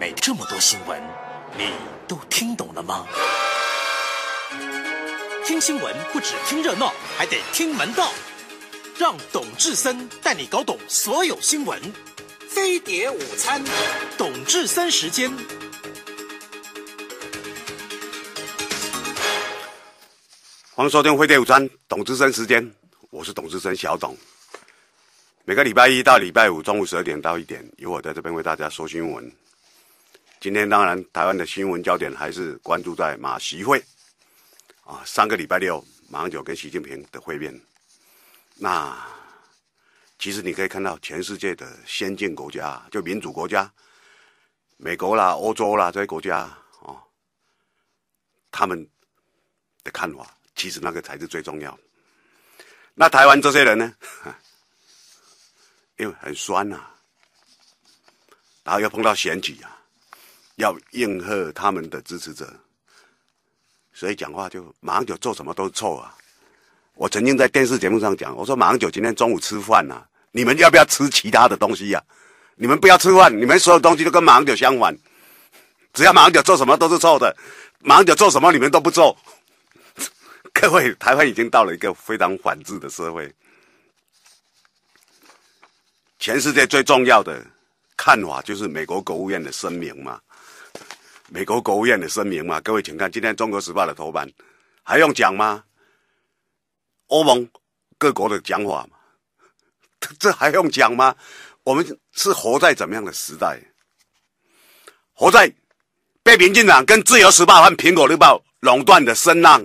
每这么多新闻，你都听懂了吗？听新闻不止听热闹，还得听门道。让董志森带你搞懂所有新闻。飞碟午餐，董志森时间。欢迎收听飞碟午餐，董志森时间。我是董志森小董。每个礼拜一到礼拜五中午十二点到一点，由我在这边为大家说新闻。今天当然，台湾的新闻焦点还是关注在马习会啊，上个礼拜六，马英九跟习近平的会面。那其实你可以看到，全世界的先进国家，就民主国家，美国啦、欧洲啦这些国家哦，他们的看法，其实那个才是最重要。那台湾这些人呢，因为很酸呐，然后又碰到选举啊。要应和他们的支持者，所以讲话就马英九做什么都是错啊！我曾经在电视节目上讲，我说马英九今天中午吃饭呐，你们要不要吃其他的东西呀？你们不要吃饭，你们所有东西都跟马英九相反，只要马英九做什么都是错的，马英九做什么你们都不做。各位，台湾已经到了一个非常反智的社会，全世界最重要的看法就是美国国务院的声明嘛。美国国务院的声明嘛，各位请看今天《中国时报》的头版，还用讲吗？欧盟各国的讲法嘛，这还用讲吗？我们是活在怎么样的时代？活在被民进党跟《自由时报》和《苹果日报》垄断的声浪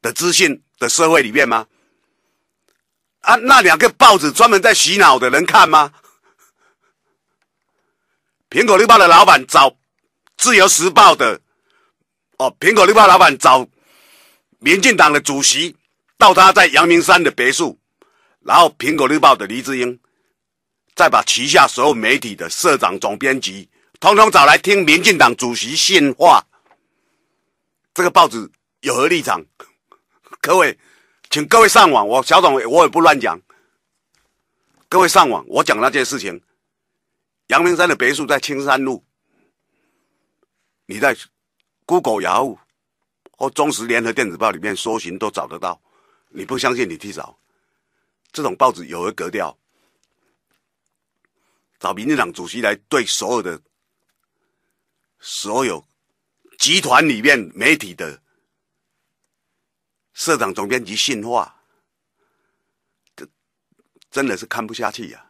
的资讯的社会里面吗？啊，那两个报纸专门在洗脑的，人看吗？《苹果日报》的老板找。自由时报的哦，苹果日报老板找民进党的主席到他在阳明山的别墅，然后苹果日报的黎智英再把旗下所有媒体的社长、总编辑通通找来听民进党主席训话。这个报纸有何立场？各位，请各位上网，我小董我也不乱讲。各位上网，我讲那件事情，阳明山的别墅在青山路。你在 Google Yahoo 中时联合电子报里面搜寻都找得到，你不相信你去找，这种报纸有何格调，找民进党主席来对所有的所有集团里面媒体的社长、总编辑训话，这真的是看不下去呀！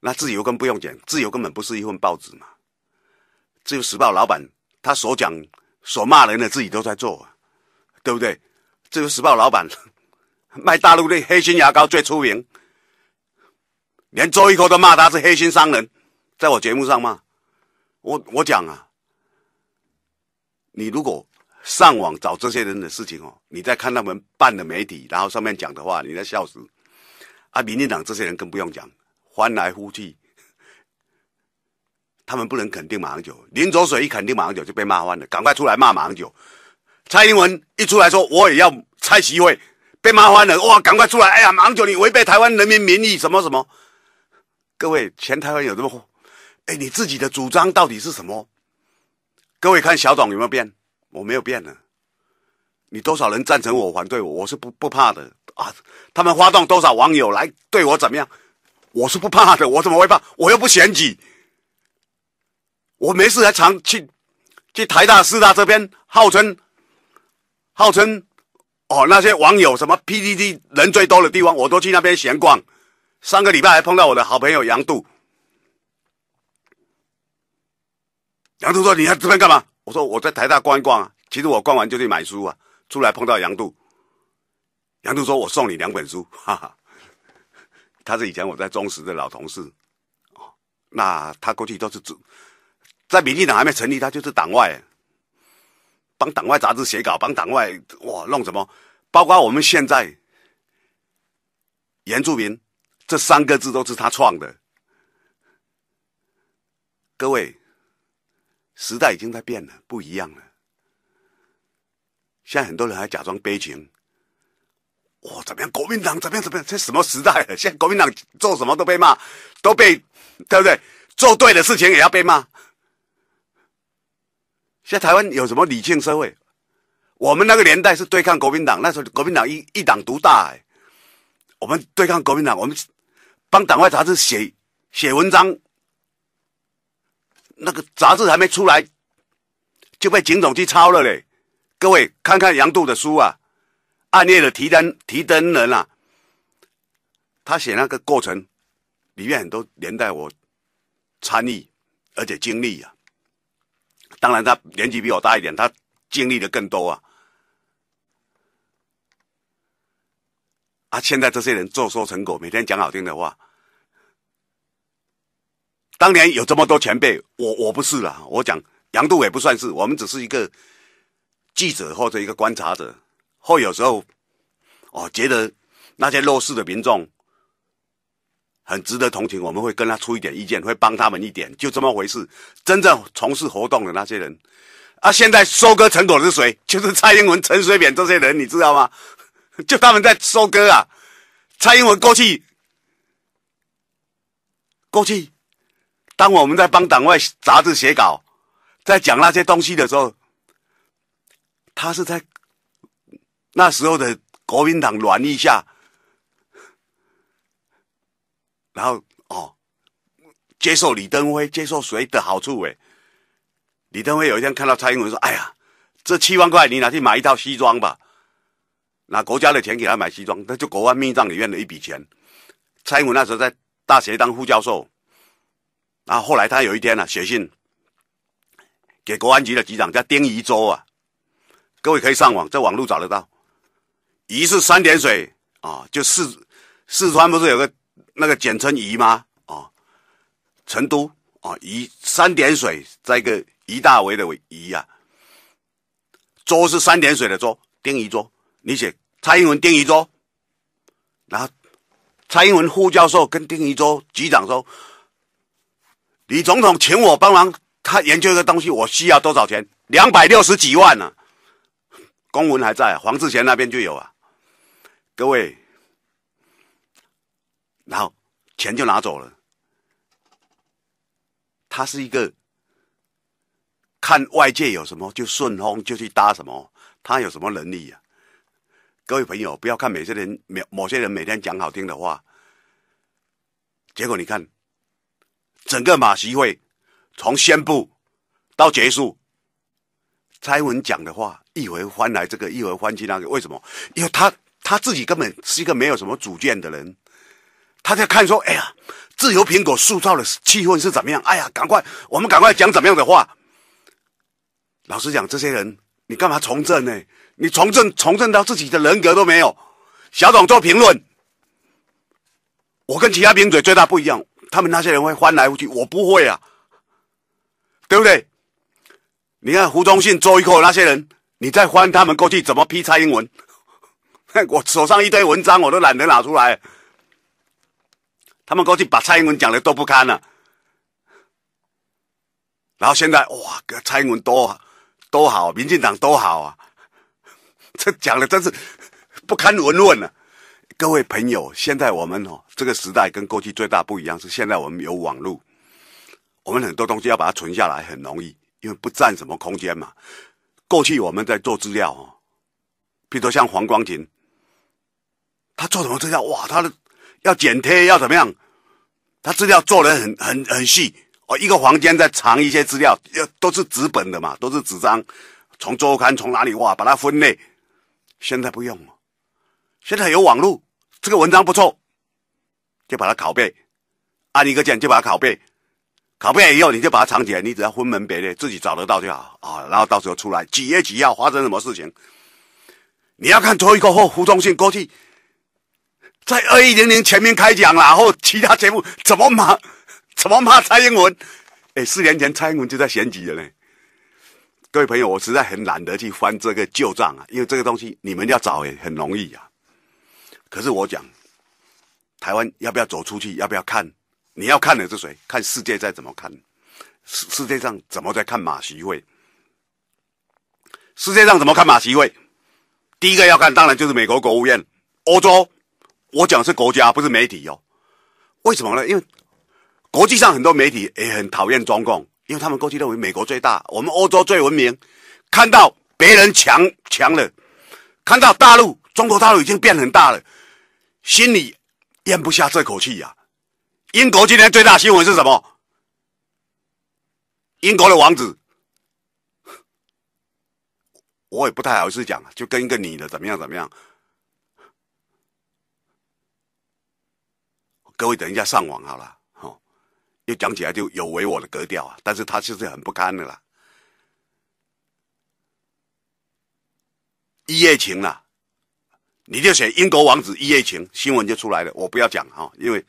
那自由更不用讲，自由根本不是一份报纸嘛。自由时报老板他所讲、所骂人的自己都在做，对不对？自由时报老板卖大陆的黑心牙膏最出名，连周一口都骂他是黑心商人，在我节目上骂。我我讲啊，你如果上网找这些人的事情哦，你在看他们办的媒体，然后上面讲的话，你在笑死。啊，民进党这些人更不用讲，翻来覆去。他们不能肯定马英九，林卓水一肯定马英九就被骂翻了，赶快出来骂马英九。蔡英文一出来说我也要蔡席位，被骂翻了哇，赶快出来！哎呀，马英九你违背台湾人民民意什么什么？各位前台湾有这么？哎，你自己的主张到底是什么？各位看小董有没有变？我没有变呢。你多少人赞成我反对我？我是不不怕的啊！他们发动多少网友来对我怎么样？我是不怕的，我怎么会怕？我又不选举。我没事还常去，去台大师大这边，号称，号称，哦，那些网友什么 PDD 人最多的地方，我都去那边闲逛。上个礼拜还碰到我的好朋友杨度，杨度说：“你在这边干嘛？”我说：“我在台大逛一逛啊。”其实我逛完就去买书啊。出来碰到杨度，杨度说：“我送你两本书。”哈哈，他是以前我在中实的老同事，哦，那他过去都是主。在民进党还没成立，他就是党外，帮党外杂志写稿，帮党外哇弄什么？包括我们现在“原住民”这三个字都是他创的。各位，时代已经在变了，不一样了。现在很多人还假装悲情，哇，怎么样？国民党怎么样？怎么样？这什么时代了？现在国民党做什么都被骂，都被，对不对？做对的事情也要被骂。现在台湾有什么理性社会？我们那个年代是对抗国民党，那时候国民党一一党独大。我们对抗国民党，我们帮党外杂志写写文章，那个杂志还没出来就被警总去抄了嘞。各位看看杨度的书啊，《暗夜的提灯提灯人》啊，他写那个过程，里面很多年代我参与而且经历啊。当然，他年纪比我大一点，他经历的更多啊！啊，现在这些人坐收成果，每天讲好听的话。当年有这么多前辈，我我不是啦，我讲杨度也不算是，我们只是一个记者或者一个观察者，或有时候哦觉得那些弱势的民众。很值得同情，我们会跟他出一点意见，会帮他们一点，就这么回事。真正从事活动的那些人，啊，现在收割成果是谁？就是蔡英文、陈水扁这些人，你知道吗？就他们在收割啊！蔡英文过去，过去，当我们在帮党外杂志写稿，在讲那些东西的时候，他是在那时候的国民党软力下。然后哦，接受李登辉接受谁的好处哎？李登辉有一天看到蔡英文说：“哎呀，这七万块你拿去买一套西装吧，拿国家的钱给他买西装，那就国安密葬里面的一笔钱。”蔡英文那时候在大学当副教授，然后后来他有一天呢写信给国安局的局长叫丁宜洲啊，各位可以上网，在网络找得到，一是三点水啊，就四四川不是有个？那个简称“仪”吗？啊，成都啊，仪三点水这一个“仪大为”的“仪”呀。周是三点水的“周，丁仪周，你写蔡英文丁仪周，然后蔡英文副教授跟丁仪周局长说：“李总统请我帮忙，他研究一个东西，我需要多少钱？两百六十几万呢。公文还在黄志贤那边就有啊，各位。”然后钱就拿走了。他是一个看外界有什么就顺风就去搭什么，他有什么能力呀？各位朋友，不要看某些人，某某些人每天讲好听的话，结果你看，整个马习会从宣布到结束，蔡文讲的话一回翻来这个，一回翻去那个，为什么？因为他他自己根本是一个没有什么主见的人。他在看说：“哎呀，自由苹果塑造的气氛是怎么样？哎呀，赶快，我们赶快讲怎么样的话。”老实讲，这些人，你干嘛从政呢？你从政，从政到自己的人格都没有。小董做评论，我跟其他名嘴最大不一样，他们那些人会翻来覆去，我不会啊，对不对？你看胡忠信、周易科那些人，你再翻他们过去怎么批蔡英文？我手上一堆文章，我都懒得拿出来。他们过去把蔡英文讲的都不堪了，然后现在哇，蔡英文多多好，民进党多好啊！这讲的真是不堪文论了。各位朋友，现在我们哦这个时代跟过去最大不一样是现在我们有网络，我们很多东西要把它存下来很容易，因为不占什么空间嘛。过去我们在做资料哦，比如说像黄光庭，他做什么资料？哇，他的要剪贴要怎么样？他资料做的很很很细哦，一个房间在藏一些资料，要都是纸本的嘛，都是纸张，从周刊从哪里挖把它分类。现在不用了，现在有网络，这个文章不错，就把它拷贝，按一个键就把它拷贝，拷贝以后你就把它藏起来，你只要分门别类自己找得到就好啊。然后到时候出来几月几号发生什么事情，你要看做一个好服从性过去。在二一零零前面开讲啦，然后其他节目怎么骂，怎么骂蔡英文？哎，四年前蔡英文就在选举了。各位朋友，我实在很懒得去翻这个旧账啊，因为这个东西你们要找也很容易啊。可是我讲，台湾要不要走出去？要不要看？你要看的是谁？看世界在怎么看？世世界上怎么在看马习会？世界上怎么看马习会？第一个要看，当然就是美国国务院、欧洲。我讲是国家，不是媒体哟。为什么呢？因为国际上很多媒体也很讨厌中共，因为他们过去认为美国最大，我们欧洲最文明，看到别人强强了，看到大陆中国大陆已经变很大了，心里咽不下这口气呀。英国今天最大新闻是什么？英国的王子，我也不太好意思讲，就跟一个女的怎么样怎么样。各位等一下上网好了，哦，又讲起来就有违我的格调啊，但是他其实很不堪的啦。一夜情啦，你就写英国王子一夜情，新闻就出来了。我不要讲哦，因为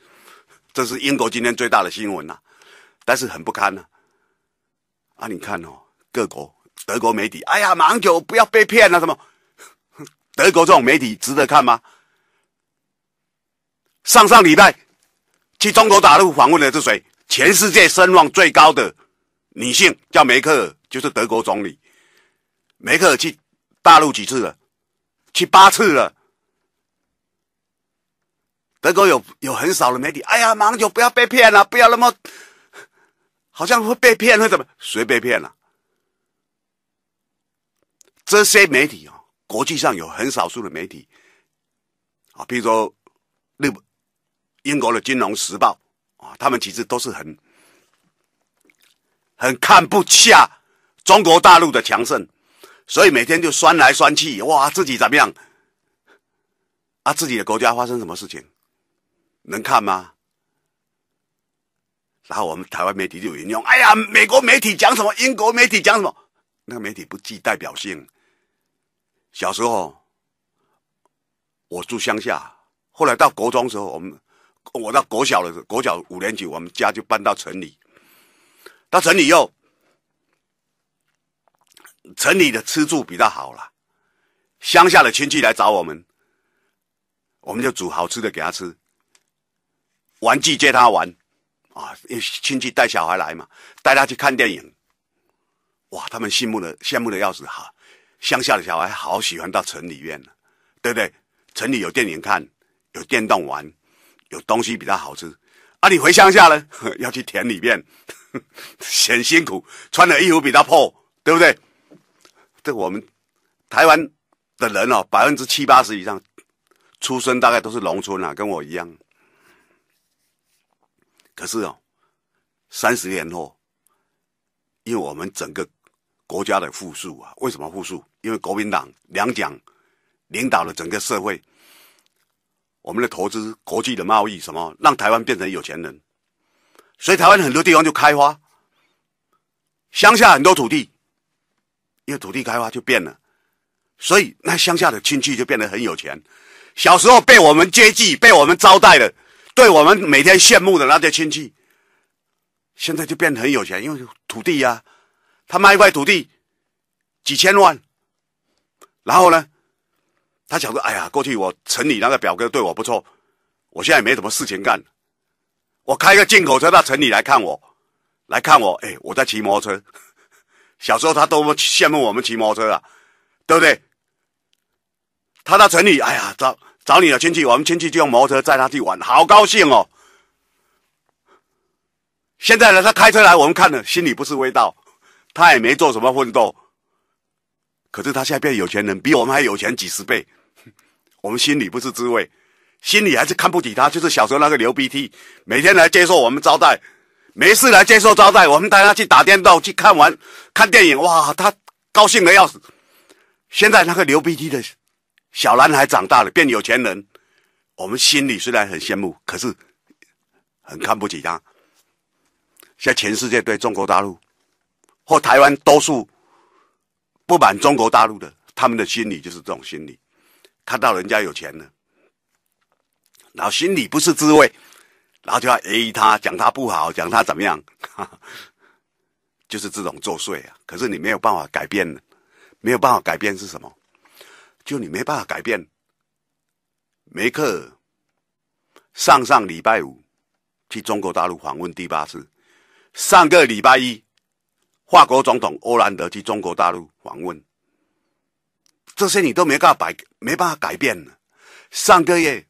这是英国今天最大的新闻呐，但是很不堪呐。啊，你看哦，各国德国媒体，哎呀，马盲九不要被骗了，什么？德国这种媒体值得看吗？上上礼拜。去中国大陆访问的是谁？全世界声望最高的女性叫梅克尔，就是德国总理。梅克尔去大陆几次了？去八次了。德国有有很少的媒体，哎呀，上就不要被骗了，不要那么好像会被骗，会怎么？谁被骗了？这些媒体哦，国际上有很少数的媒体啊，比如说日。本。英国的《金融时报》啊，他们其实都是很、很看不下中国大陆的强盛，所以每天就酸来酸去，哇，自己怎么样？啊，自己的国家发生什么事情，能看吗？然后我们台湾媒体就引用，哎呀，美国媒体讲什么，英国媒体讲什么，那个媒体不具代表性。小时候，我住乡下，后来到国中时候，我们。我到国小的时候，国小五年级，我们家就搬到城里。到城里又，城里的吃住比他好了。乡下的亲戚来找我们，我们就煮好吃的给他吃，玩具接他玩，啊，因为亲戚带小孩来嘛，带他去看电影。哇，他们羡慕的羡慕的要死哈！乡下的小孩好喜欢到城里面呢，对不对？城里有电影看，有电动玩。有东西比它好吃啊！你回乡下呢，要去田里面，很 辛苦，穿的衣服比较破，对不对？这我们台湾的人哦，百分之七八十以上，出生大概都是农村啊，跟我一样。可是哦，三十年后，因为我们整个国家的富庶啊，为什么富庶？因为国民党两蒋领导了整个社会。我们的投资、国际的贸易，什么让台湾变成有钱人？所以台湾很多地方就开发，乡下很多土地，因为土地开发就变了，所以那乡下的亲戚就变得很有钱。小时候被我们接济、被我们招待的，对我们每天羡慕的那些亲戚，现在就变得很有钱，因为土地呀，他卖一块土地几千万，然后呢？他想说：“哎呀，过去我城里那个表哥对我不错，我现在没什么事情干，我开个进口车到城里来看我，来看我。哎，我在骑摩托车，小时候他多么羡慕我们骑摩托车啊，对不对？他到城里，哎呀，找找你的亲戚，我们亲戚就用摩托车载他去玩，好高兴哦。现在呢，他开车来，我们看了心里不是味道，他也没做什么奋斗。”可是他现在变有钱人，比我们还有钱几十倍，我们心里不是滋味，心里还是看不起他。就是小时候那个流鼻涕，每天来接受我们招待，没事来接受招待，我们带他去打电动，去看完看电影，哇，他高兴的要死。现在那个流鼻涕的小男孩长大了，变有钱人，我们心里虽然很羡慕，可是很看不起他。现在全世界对中国大陆或台湾多数。不满中国大陆的，他们的心理就是这种心理。看到人家有钱了，然后心里不是滋味，然后就要 A 他，讲他不好，讲他怎么样，就是这种作祟啊。可是你没有办法改变，的，没有办法改变是什么？就你没办法改变。梅克上上礼拜五去中国大陆访问第八次，上个礼拜一。法国总统欧兰德去中国大陆访问，这些你都没办法改，没办法改变上个月，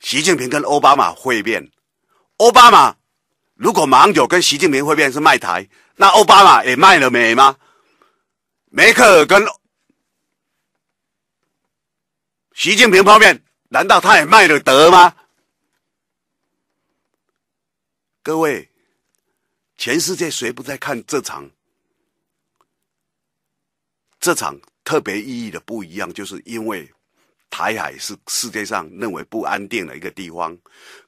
习近平跟奥巴马会面，奥巴马如果马上就跟习近平会面是卖台，那奥巴马也卖了美吗？梅克尔跟习近平碰面，难道他也卖了德吗？各位。全世界谁不在看这场？这场特别意义的不一样，就是因为台海是世界上认为不安定的一个地方。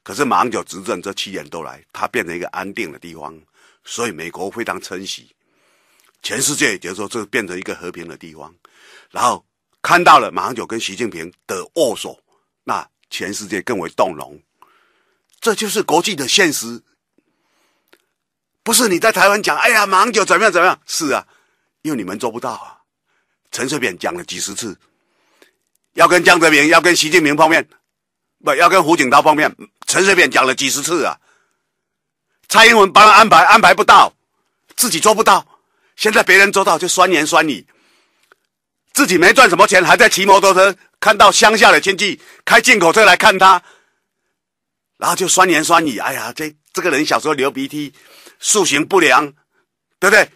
可是马英九执政这七年都来，它变成一个安定的地方，所以美国非常珍惜。全世界也就说，这变成一个和平的地方。然后看到了马英九跟习近平的握手，那全世界更为动容。这就是国际的现实。不是你在台湾讲，哎呀，芒九怎么样怎么样？是啊，因为你们做不到啊。陈水扁讲了几十次，要跟江泽民、要跟习近平碰面，不要跟胡锦涛碰面。陈水扁讲了几十次啊。蔡英文帮他安排，安排不到，自己做不到。现在别人做到就酸言酸语，自己没赚什么钱，还在骑摩托车，看到乡下的亲戚开进口车来看他，然后就酸言酸语。哎呀，这这个人小时候流鼻涕。塑形不良，对不对？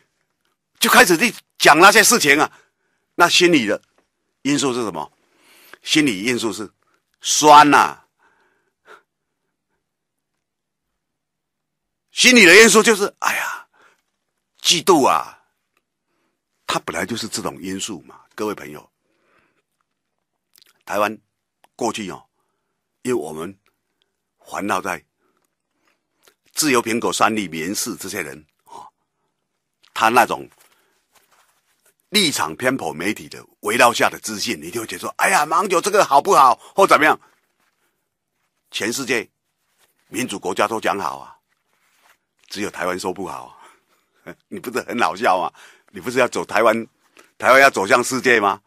就开始去讲那些事情啊，那心理的因素是什么？心理因素是酸呐，心理的因素就是哎呀，嫉妒啊，他本来就是这种因素嘛。各位朋友，台湾过去哦，因为我们环绕在。自由苹果三立民视这些人啊，他那种立场偏颇媒体的围绕下的自信，你就会得说：哎呀，芒九这个好不好，或怎么样？全世界民主国家都讲好啊，只有台湾说不好，你不是很好笑吗？你不是要走台湾，台湾要走向世界吗？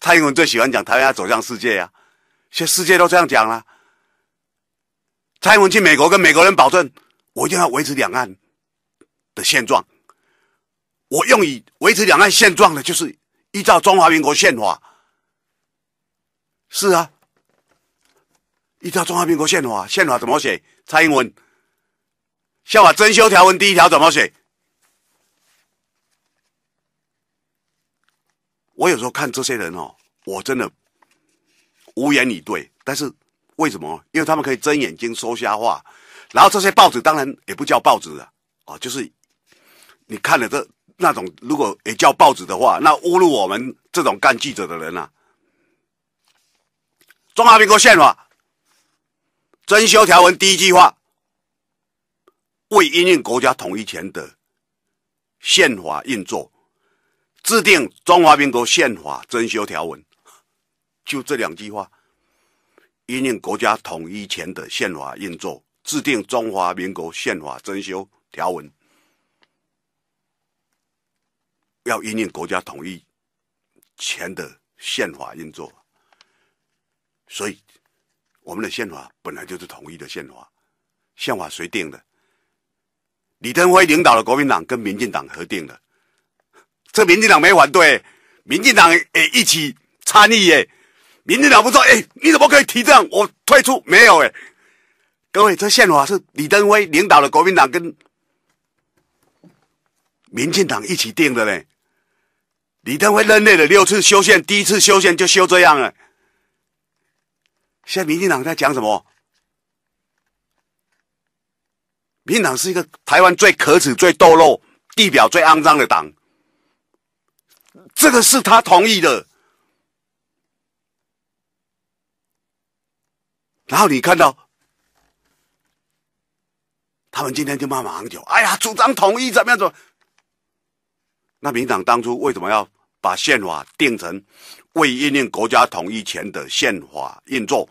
蔡英文最喜欢讲台湾要走向世界啊，现世界都这样讲了。蔡英文去美国跟美国人保证。我一定要维持两岸的现状。我用以维持两岸现状的，就是依照中华民国宪法。是啊，依照中华民国宪法，宪法怎么写？蔡英文，宪法征修条文第一条怎么写？我有时候看这些人哦，我真的无言以对。但是为什么？因为他们可以睁眼睛说瞎话。然后这些报纸当然也不叫报纸啊，哦，就是你看了这那种如果也叫报纸的话，那侮辱我们这种干记者的人啊！中华民国宪法征修条文第一句话：为应用国家统一前的宪法运作，制定中华民国宪法征修条文，就这两句话。应国家统一前的宪法运作。制定中华民国宪法增修条文，要引领国家统一前的宪法运作。所以，我们的宪法本来就是统一的宪法。宪法谁定的？李登辉领导的国民党跟民进党合定的。这民进党没反对，民进党也一起参与耶。民进党不说诶，你怎么可以提这样？我退出没有哎。各位，这宪法是李登辉领导的国民党跟民进党一起定的嘞。李登辉任内的六次修宪，第一次修宪就修这样了。现在民进党在讲什么？民进党是一个台湾最可耻、最堕落、地表最肮脏的党。这个是他同意的。然后你看到。他们今天就骂马慢九，哎呀，主张统一怎么样么？那民党当初为什么要把宪法定成为印证国家统一前的宪法运作？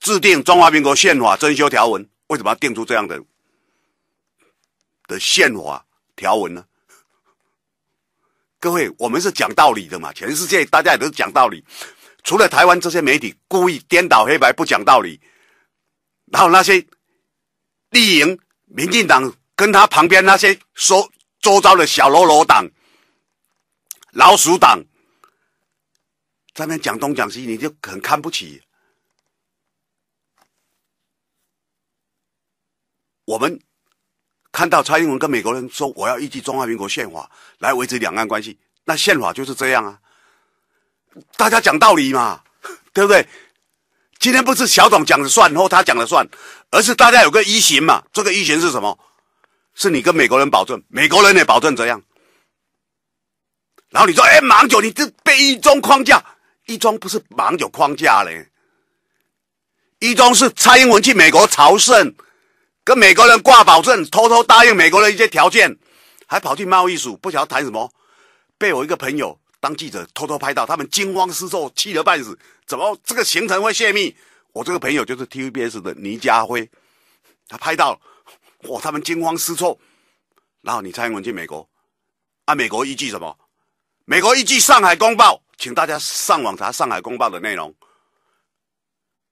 制定《中华民国宪法》增修条文，为什么要定出这样的的宪法条文呢？各位，我们是讲道理的嘛，全世界大家也都讲道理，除了台湾这些媒体故意颠倒黑白、不讲道理，然后那些丽营。民进党跟他旁边那些说周遭的小喽啰党、老鼠党，在那讲东讲西，你就很看不起。我们看到蔡英文跟美国人说：“我要依据中华民国宪法来维持两岸关系。”那宪法就是这样啊，大家讲道理嘛，对不对？今天不是小董讲的算，或他讲的算，而是大家有个依循嘛。这个依循是什么？是你跟美国人保证，美国人也保证怎样。然后你说：“哎，芒九，你这被一中框架，一中不是芒九框架嘞？一中是蔡英文去美国朝圣，跟美国人挂保证，偷偷答应美国人一些条件，还跑去贸易署，不晓得谈什么。”被我一个朋友。当记者偷偷拍到他们惊慌失措、气得半死，怎么这个行程会泄密？我这个朋友就是 T V B S 的倪家辉，他拍到，哇，他们惊慌失措。然后你蔡英文去美国，按美国依据什么？美国依据《上海公报》，请大家上网查《上海公报》的内容。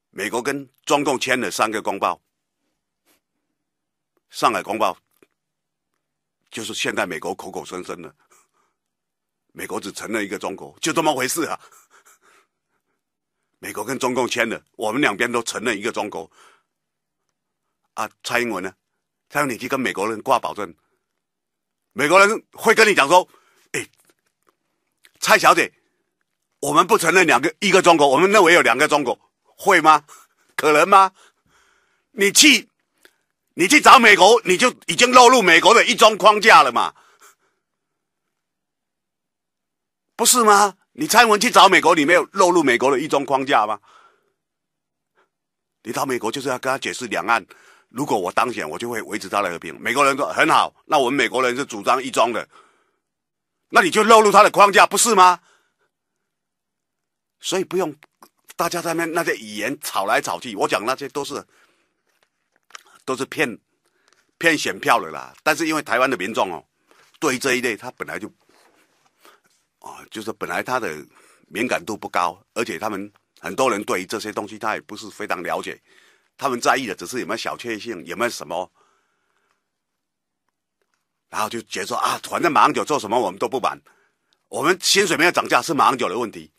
美国跟中共签了三个公报，《上海公报》就是现在美国口口声声的。美国只承认一个中国，就这么回事啊！美国跟中共签的，我们两边都承认一个中国。啊，蔡英文呢？叫你去跟美国人挂保证，美国人会跟你讲说：“哎，蔡小姐，我们不承认两个一个中国，我们认为有两个中国，会吗？可能吗？你去，你去找美国，你就已经落入美国的一中框架了嘛。”不是吗？你蔡文去找美国，你没有落入美国的一中框架吗？你到美国就是要跟他解释两岸，如果我当选，我就会维持他的和平。美国人说很好，那我们美国人是主张一中的，那你就落入他的框架，不是吗？所以不用大家在那那些语言吵来吵去，我讲那些都是都是骗骗选票的啦。但是因为台湾的民众哦，对这一类他本来就。啊，就是本来他的敏感度不高，而且他们很多人对于这些东西他也不是非常了解，他们在意的只是有没有小确幸，有没有什么，然后就觉得说啊，反正马英九做什么我们都不管，我们薪水没有涨价是马英九的问题，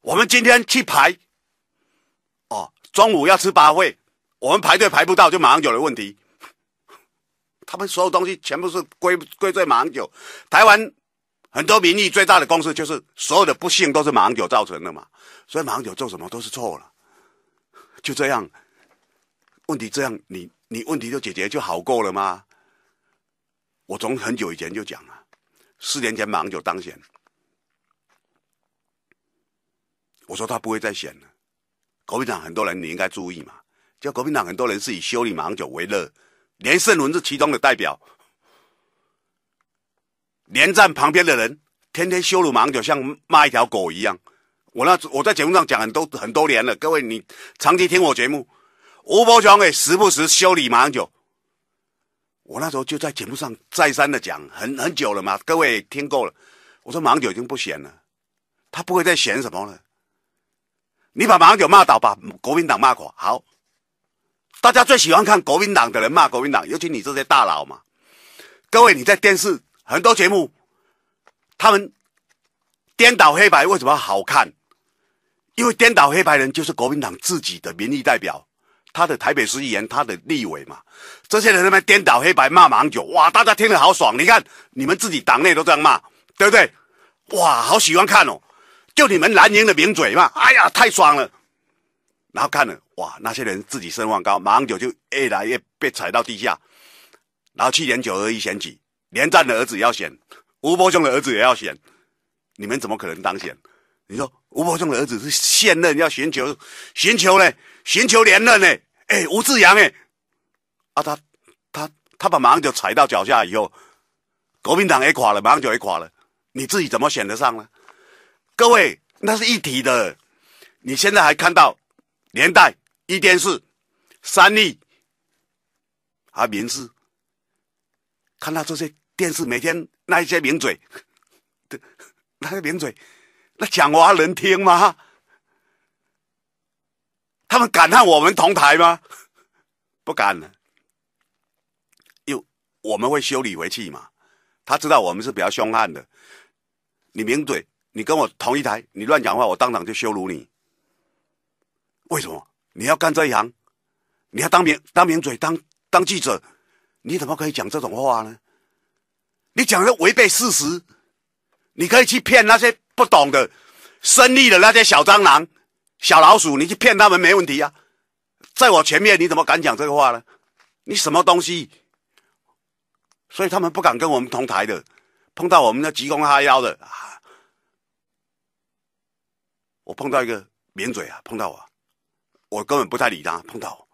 我们今天去排，哦，中午要吃八会，我们排队排不到就马英九的问题，他们所有东西全部是归归罪马英九，台湾。很多民意最大的公司就是，所有的不幸都是马英九造成的嘛，所以马英九做什么都是错了，就这样，问题这样，你你问题就解决就好过了吗？我从很久以前就讲了，四年前马英九当选，我说他不会再选了。国民党很多人你应该注意嘛，就国民党很多人是以修理马英九为乐，连胜文是其中的代表。连站旁边的人天天羞辱马英九，像骂一条狗一样。我那我在节目上讲很多很多年了，各位你长期听我节目，吴伯雄也时不时修理马英九。我那时候就在节目上再三的讲，很很久了嘛，各位听够了。我说马英九已经不闲了，他不会再闲什么了。你把马英九骂倒，把国民党骂垮，好，大家最喜欢看国民党的人骂国民党，尤其你这些大佬嘛。各位你在电视。很多节目，他们颠倒黑白，为什么好看？因为颠倒黑白人就是国民党自己的民意代表，他的台北市议员、他的立委嘛，这些人他妈颠倒黑白骂马英九，哇，大家听了好爽。你看你们自己党内都这样骂，对不对？哇，好喜欢看哦，就你们蓝营的名嘴嘛，哎呀，太爽了。然后看了，哇，那些人自己声望高，马英九就越来越被踩到地下。然后七点九二一选举。连战的儿子要选，吴伯雄的儿子也要选，你们怎么可能当选？你说吴伯雄的儿子是现任，要寻求寻求呢？寻求连任呢？哎，吴志阳哎，啊他他他把马英九踩到脚下以后，国民党也垮了，马英九也垮了，你自己怎么选得上呢？各位，那是一体的。你现在还看到连带一电视三立还民事。看到这些电视每天那一些名嘴，那个名嘴，那讲话能听吗？他们敢和我们同台吗？不敢，了，又我们会修理回去嘛。他知道我们是比较凶悍的。你名嘴，你跟我同一台，你乱讲话，我当场就羞辱你。为什么？你要干这一行，你要当名当名嘴，当当记者。你怎么可以讲这种话呢？你讲的违背事实，你可以去骗那些不懂的、生利的那些小蟑螂、小老鼠，你去骗他们没问题啊。在我前面，你怎么敢讲这个话呢？你什么东西？所以他们不敢跟我们同台的，碰到我们的急公哈腰的啊。我碰到一个抿嘴啊，碰到我，我根本不太理他。碰到我，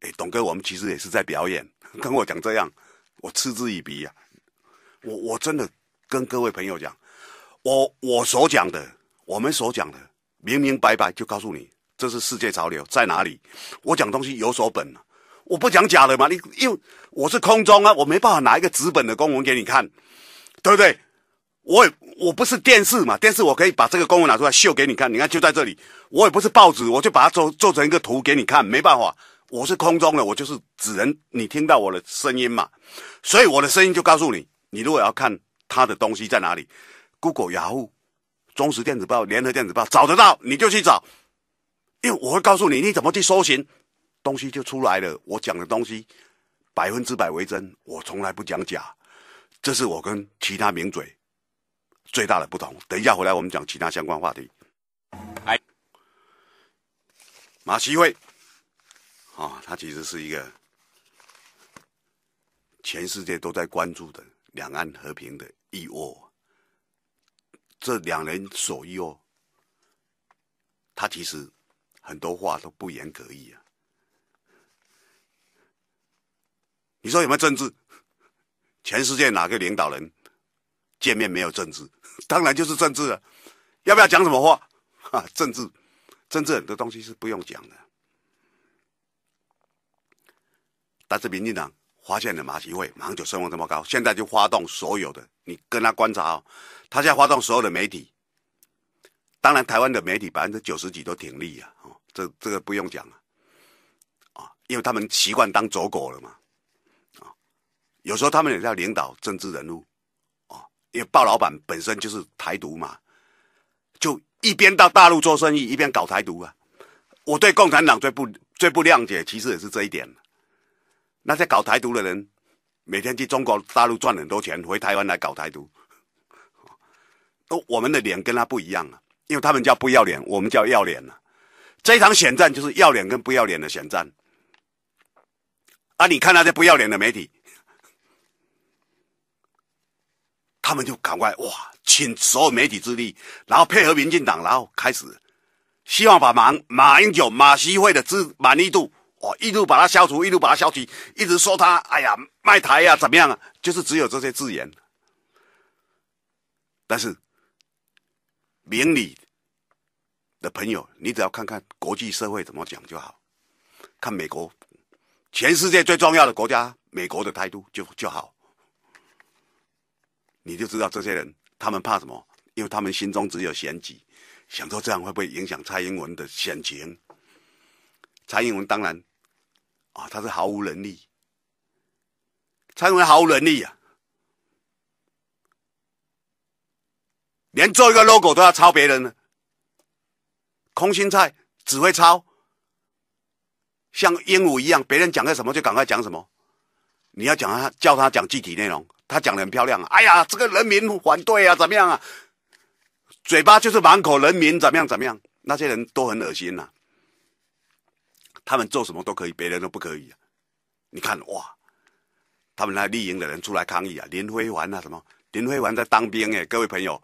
哎，董哥，我们其实也是在表演。跟我讲这样，我嗤之以鼻呀！我我真的跟各位朋友讲，我我所讲的，我们所讲的，明明白白就告诉你，这是世界潮流在哪里。我讲东西有所本，我不讲假的嘛。你因为我是空中啊，我没办法拿一个纸本的公文给你看，对不对？我也我不是电视嘛，电视我可以把这个公文拿出来秀给你看，你看就在这里。我也不是报纸，我就把它做做成一个图给你看，没办法。我是空中的，我就是只能你听到我的声音嘛，所以我的声音就告诉你，你如果要看他的东西在哪里，Google、雅虎、中时电子报、联合电子报找得到，你就去找，因为我会告诉你你怎么去搜寻，东西就出来了。我讲的东西百分之百为真，我从来不讲假，这是我跟其他名嘴最大的不同。等一下回来，我们讲其他相关话题。哎，马奇会。啊，他其实是一个全世界都在关注的两岸和平的义务。这两人所议他其实很多话都不言可喻啊。你说有没有政治？全世界哪个领导人见面没有政治？当然就是政治啊。要不要讲什么话？哈，政治，政治很多东西是不用讲的。但是民进党发现了马习会马上就声望这么高，现在就发动所有的，你跟他观察哦，他现在发动所有的媒体。当然，台湾的媒体百分之九十几都挺立啊，这这个不用讲啊，啊，因为他们习惯当走狗了嘛，啊，有时候他们也叫领导政治人物，啊，因为鲍老板本身就是台独嘛，就一边到大陆做生意，一边搞台独啊。我对共产党最不最不谅解，其实也是这一点。那些搞台独的人，每天去中国大陆赚很多钱，回台湾来搞台独，都我们的脸跟他不一样了，因为他们叫不要脸，我们叫要脸了。这一场选战就是要脸跟不要脸的选战。啊，你看那些不要脸的媒体，他们就赶快哇，请所有媒体之力，然后配合民进党，然后开始，希望把马马英九、马西会的资满意度。我一路把它消除，一路把它消除，一直说他，哎呀，卖台呀，怎么样？啊？就是只有这些字眼。但是明理的朋友，你只要看看国际社会怎么讲就好，看美国，全世界最重要的国家美国的态度就就好，你就知道这些人他们怕什么，因为他们心中只有选举，想说这样会不会影响蔡英文的选情。蔡英文当然，啊，他是毫无能力。蔡英文毫无能力啊，连做一个 logo 都要抄别人的。空心菜只会抄，像鹦鹉一样，别人讲个什么就赶快讲什么。你要讲他，叫他讲具体内容，他讲的很漂亮。啊，哎呀，这个人民反对啊，怎么样啊？嘴巴就是满口人民怎么样怎么样？那些人都很恶心呐。他们做什么都可以，别人都不可以。你看哇，他们那绿营的人出来抗议啊，林辉环啊什么？林辉环在当兵哎，各位朋友，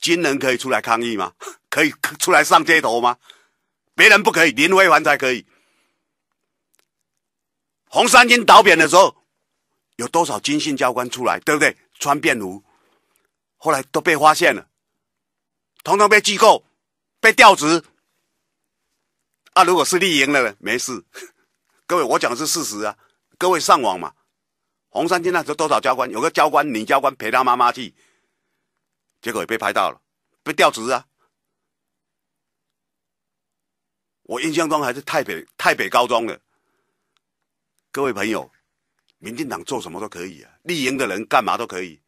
军人可以出来抗议吗？可以出来上街头吗？别人不可以，林辉环才可以。红三军倒扁的时候，有多少军训教官出来？对不对？穿便服，后来都被发现了，统统被记过，被调职。啊，如果是立营的呢？没事，各位，我讲的是事实啊。各位上网嘛，红三军那时候多少教官，有个教官女教官陪他妈妈去，结果也被拍到了，被调职啊。我印象中还是太北太北高中了。各位朋友，民进党做什么都可以啊，立营的人干嘛都可以。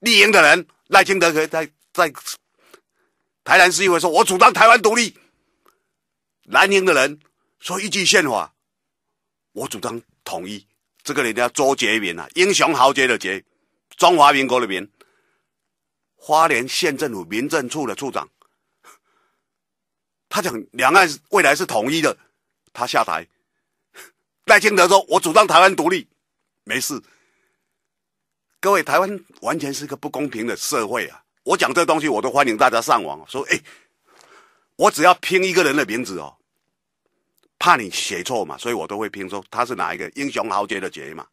立营的人，赖清德可以在在台南市议会说，我主张台湾独立。南瀛的人说一句宪法，我主张统一。这个人叫周杰民啊，英雄豪杰的杰，中华民国的民，花莲县政府民政处的处长。他讲两岸未来是统一的，他下台。赖清德说：“我主张台湾独立，没事。”各位，台湾完全是个不公平的社会啊！我讲这东西，我都欢迎大家上网说：“哎。”我只要拼一个人的名字哦，怕你写错嘛，所以我都会拼说他是哪一个英雄豪杰的杰嘛。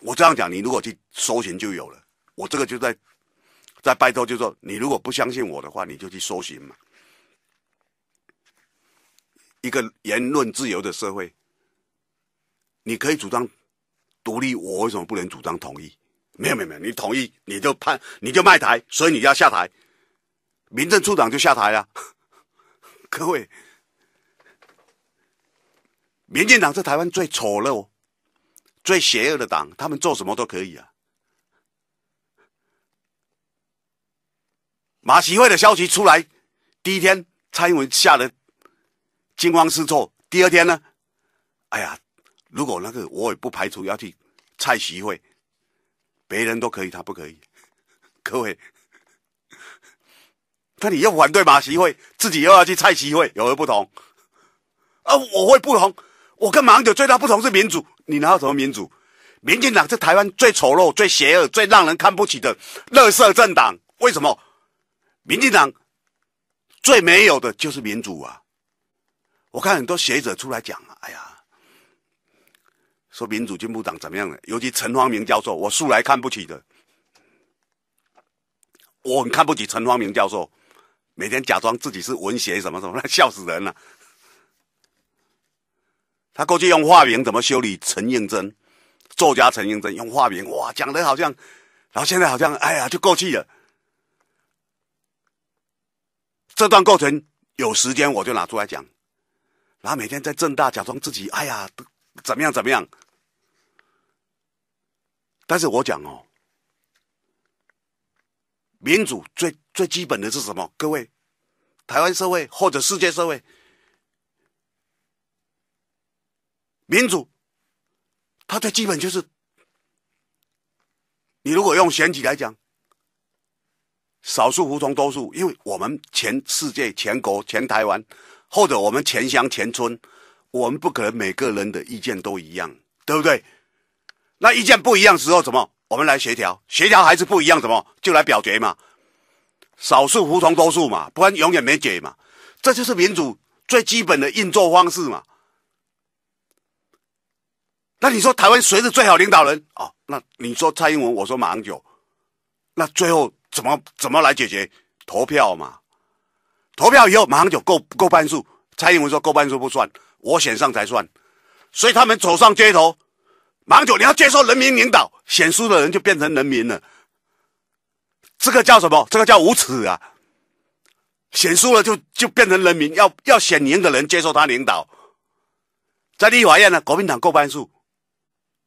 我这样讲，你如果去搜寻就有了。我这个就在在拜托，就说你如果不相信我的话，你就去搜寻嘛。一个言论自由的社会，你可以主张独立，我为什么不能主张统一？没有没有没有，你统一你就判你就卖台，所以你要下台，民政处长就下台了。各位，民进党是台湾最丑陋、最邪恶的党，他们做什么都可以啊。马习会的消息出来，第一天蔡英文吓得惊慌失措，第二天呢，哎呀，如果那个我也不排除要去蔡习会，别人都可以，他不可以，各位。那你要反对马习会，自己又要去蔡习会，有何不同？啊，我会不同。我跟马英九最大不同是民主。你拿到什么民主？民进党是台湾最丑陋、最邪恶、最让人看不起的垃色政党。为什么？民进党最没有的就是民主啊！我看很多学者出来讲，哎呀，说民主进步党怎么样了？尤其陈光明教授，我素来看不起的，我很看不起陈光明教授。每天假装自己是文学什么什么，笑死人了。他过去用化名怎么修理陈应真，作家陈应真用化名，哇，讲的好像，然后现在好像，哎呀，就过去了。这段过程有时间我就拿出来讲，然后每天在正大假装自己，哎呀，怎么样怎么样。但是我讲哦。民主最最基本的是什么？各位，台湾社会或者世界社会，民主，它最基本就是，你如果用选举来讲，少数服从多数，因为我们全世界、全国、全台湾，或者我们全乡、全村，我们不可能每个人的意见都一样，对不对？那意见不一样时候，怎么？我们来协调，协调还是不一样，怎么就来表决嘛？少数服从多数嘛，不然永远没解嘛。这就是民主最基本的运作方式嘛。那你说台湾谁是最好领导人哦，那你说蔡英文，我说马英九。那最后怎么怎么来解决？投票嘛，投票以后马英九够够半数，蔡英文说够半数不算，我选上才算。所以他们走上街头。芒九，你要接受人民领导，选输的人就变成人民了。这个叫什么？这个叫无耻啊！选输了就就变成人民，要要选赢的人接受他领导。在立法院呢，国民党过半数，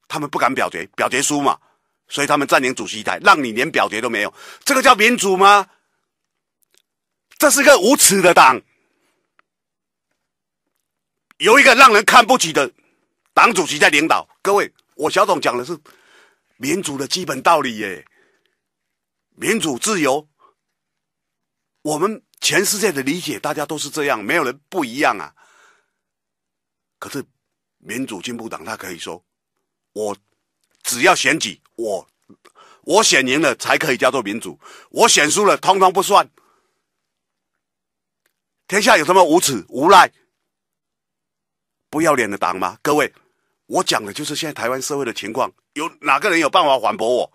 他们不敢表决，表决输嘛，所以他们占领主席台，让你连表决都没有。这个叫民主吗？这是个无耻的党，有一个让人看不起的党主席在领导，各位。我小董讲的是民主的基本道理耶，民主自由，我们全世界的理解，大家都是这样，没有人不一样啊。可是民主进步党，他可以说，我只要选举，我我选赢了才可以叫做民主，我选输了，通通不算。天下有什么无耻无赖、不要脸的党吗？各位？我讲的就是现在台湾社会的情况，有哪个人有办法反驳我？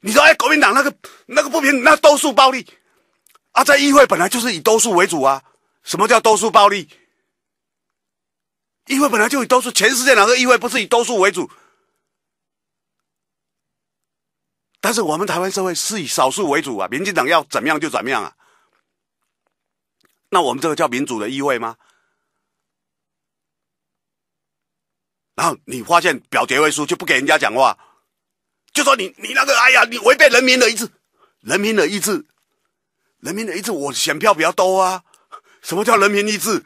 你说，哎，国民党那个那个不平，那多数暴力啊，在议会本来就是以多数为主啊。什么叫多数暴力？议会本来就以多数，全世界哪个议会不是以多数为主？但是我们台湾社会是以少数为主啊，民进党要怎么样就怎么样啊。那我们这个叫民主的议会吗？然后你发现表决未输就不给人家讲话，就说你你那个哎呀，你违背人民的意志，人民的意志，人民的意志，我选票比较多啊。什么叫人民意志？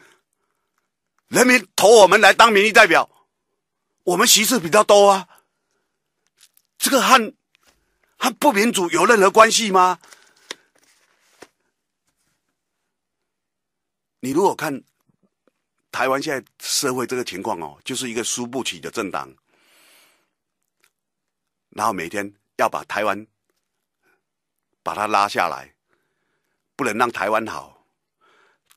人民投我们来当民意代表，我们席次比较多啊。这个和和不民主有任何关系吗？你如果看。台湾现在社会这个情况哦，就是一个输不起的政党，然后每天要把台湾把它拉下来，不能让台湾好，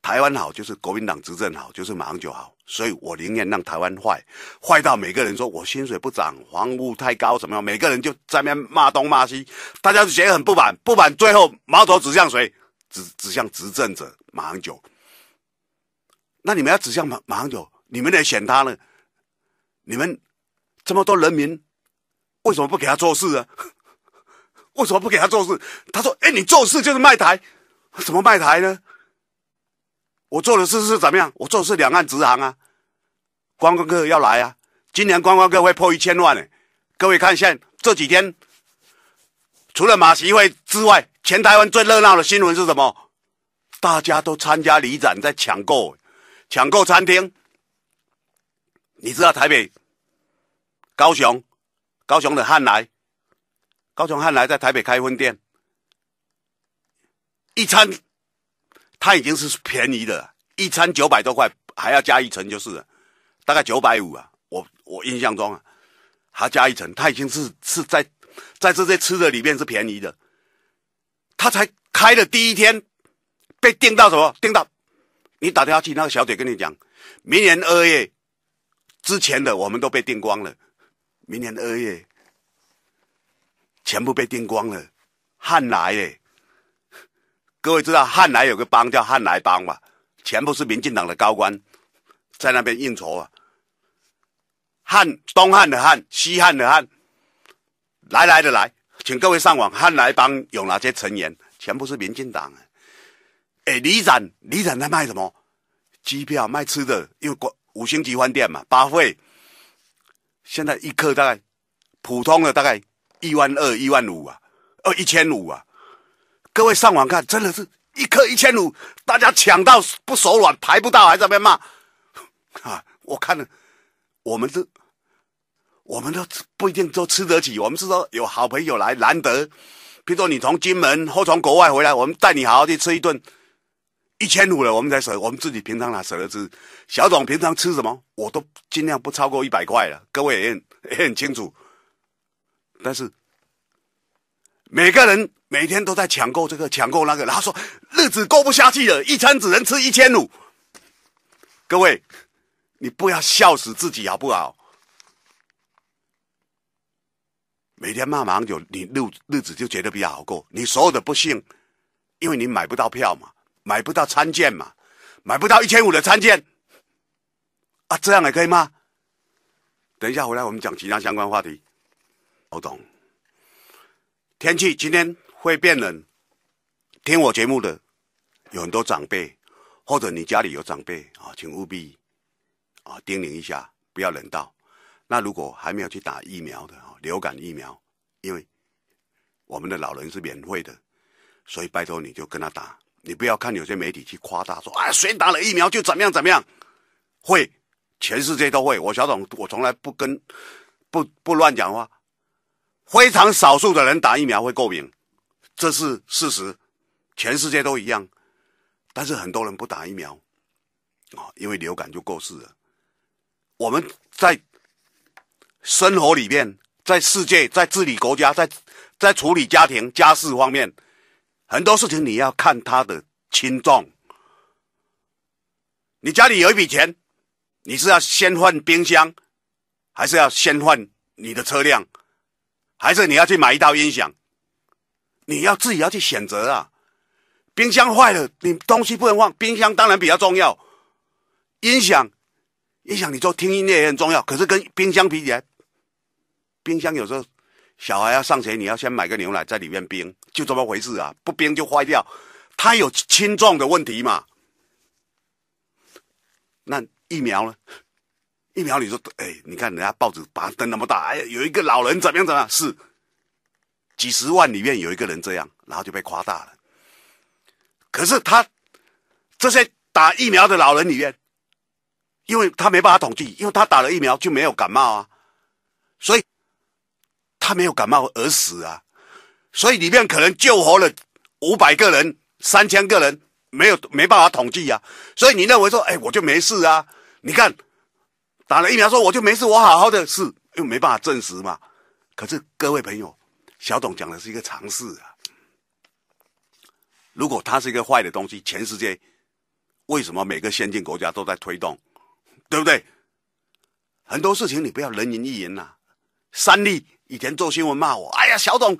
台湾好就是国民党执政好，就是马上就好，所以我宁愿让台湾坏，坏到每个人说我薪水不涨，房屋太高怎么样？每个人就在那边骂东骂西，大家就得很不满，不满最后矛头指向谁？指指向执政者马英九。那你们要指向马马英九，你们得选他呢？你们这么多人民，为什么不给他做事啊？为什么不给他做事？他说：“哎，你做事就是卖台，怎么卖台呢？我做的事是怎么样？我做的是两岸直航啊，观光客要来啊，今年观光客会破一千万呢，各位看现这几天，除了马席会之外，全台湾最热闹的新闻是什么？大家都参加里展在抢购。”抢购餐厅，你知道台北高雄高雄的汉来高雄汉来在台北开分店，一餐它已经是便宜的，一餐九百多块还要加一层，就是了，大概九百五啊。我我印象中啊，还加一层，它已经是是在在这些吃的里面是便宜的。他才开的第一天，被定到什么定到。你打电话去，那个小姐跟你讲，明年二月之前的我们都被订光了，明年二月全部被订光了。汉来，各位知道汉来有个帮叫汉来帮吧？全部是民进党的高官在那边应酬啊。汉东汉的汉，西汉的汉，来来的来，请各位上网，汉来帮有哪些成员？全部是民进党。啊。哎，李展，李展在卖什么？机票卖吃的，因为五星级饭店嘛，巴费。现在一克大概普通的大概一万二、一万五啊，哦，一千五啊。各位上网看，真的是一克一千五，大家抢到不手软，排不到还在边骂 啊！我看了，我们这，我们都不一定都吃得起，我们是说有好朋友来难得，比如说你从金门或从国外回来，我们带你好好去吃一顿。一千五了，我们才舍，我们自己平常哪舍得吃？小董平常吃什么？我都尽量不超过一百块了。各位也很很清楚，但是每个人每天都在抢购这个，抢购那个。然后说日子过不下去了，一餐只能吃一千五。各位，你不要笑死自己好不好？每天骂蛮就你日日子就觉得比较好过。你所有的不幸，因为你买不到票嘛。买不到参见嘛？买不到一千五的参见啊？这样也可以吗？等一下回来我们讲其他相关话题。老董，天气今天会变冷，听我节目的有很多长辈，或者你家里有长辈啊，请务必啊叮咛一下，不要冷到。那如果还没有去打疫苗的啊，流感疫苗，因为我们的老人是免费的，所以拜托你就跟他打。你不要看有些媒体去夸大说啊，谁打了疫苗就怎么样怎么样，会，全世界都会。我小董我从来不跟不不乱讲话，非常少数的人打疫苗会过敏，这是事实，全世界都一样。但是很多人不打疫苗，啊，因为流感就过世了。我们在生活里面，在世界，在治理国家，在在处理家庭家事方面。很多事情你要看他的轻重。你家里有一笔钱，你是要先换冰箱，还是要先换你的车辆，还是你要去买一套音响？你要自己要去选择啊。冰箱坏了，你东西不能放，冰箱当然比较重要。音响，音响，你做听音乐也很重要，可是跟冰箱比起来，冰箱有时候小孩要上学，你要先买个牛奶在里面冰。就这么回事啊，不冰就坏掉，它有轻重的问题嘛。那疫苗呢？疫苗你说，哎，你看人家报纸把它登那么大，哎，有一个老人怎么样怎么样，是几十万里面有一个人这样，然后就被夸大了。可是他这些打疫苗的老人里面，因为他没办法统计，因为他打了疫苗就没有感冒啊，所以他没有感冒而死啊。所以里面可能救活了五百个人、三千个人，没有没办法统计呀。所以你认为说，哎，我就没事啊？你看打了疫苗说我就没事，我好好的事，又没办法证实嘛。可是各位朋友，小董讲的是一个常识啊。如果它是一个坏的东西，全世界为什么每个先进国家都在推动，对不对？很多事情你不要人云亦云呐。三立以前做新闻骂我，哎呀，小董。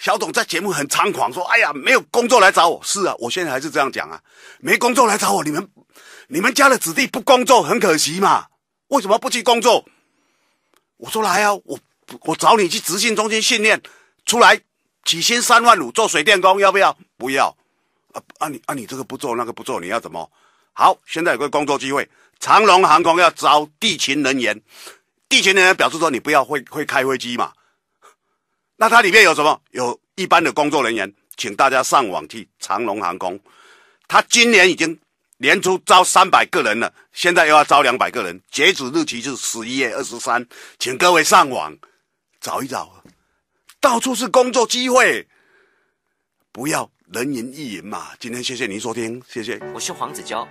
小董在节目很猖狂说：“哎呀，没有工作来找我。”是啊，我现在还是这样讲啊，没工作来找我。你们，你们家的子弟不工作很可惜嘛？为什么不去工作？我说来啊，我我找你去执行中心训练，出来，起薪三万五，做水电工要不要？不要，啊啊你啊你这个不做那个不做，你要怎么？好，现在有个工作机会，长龙航空要招地勤人员，地勤人员表示说你不要会会开飞机嘛。那它里面有什么？有一般的工作人员，请大家上网去长龙航空，他今年已经年初招三百个人了，现在又要招两百个人，截止日期是十一月二十三，请各位上网找一找，到处是工作机会，不要人云亦云嘛。今天谢谢您收听，谢谢，我是黄子佼。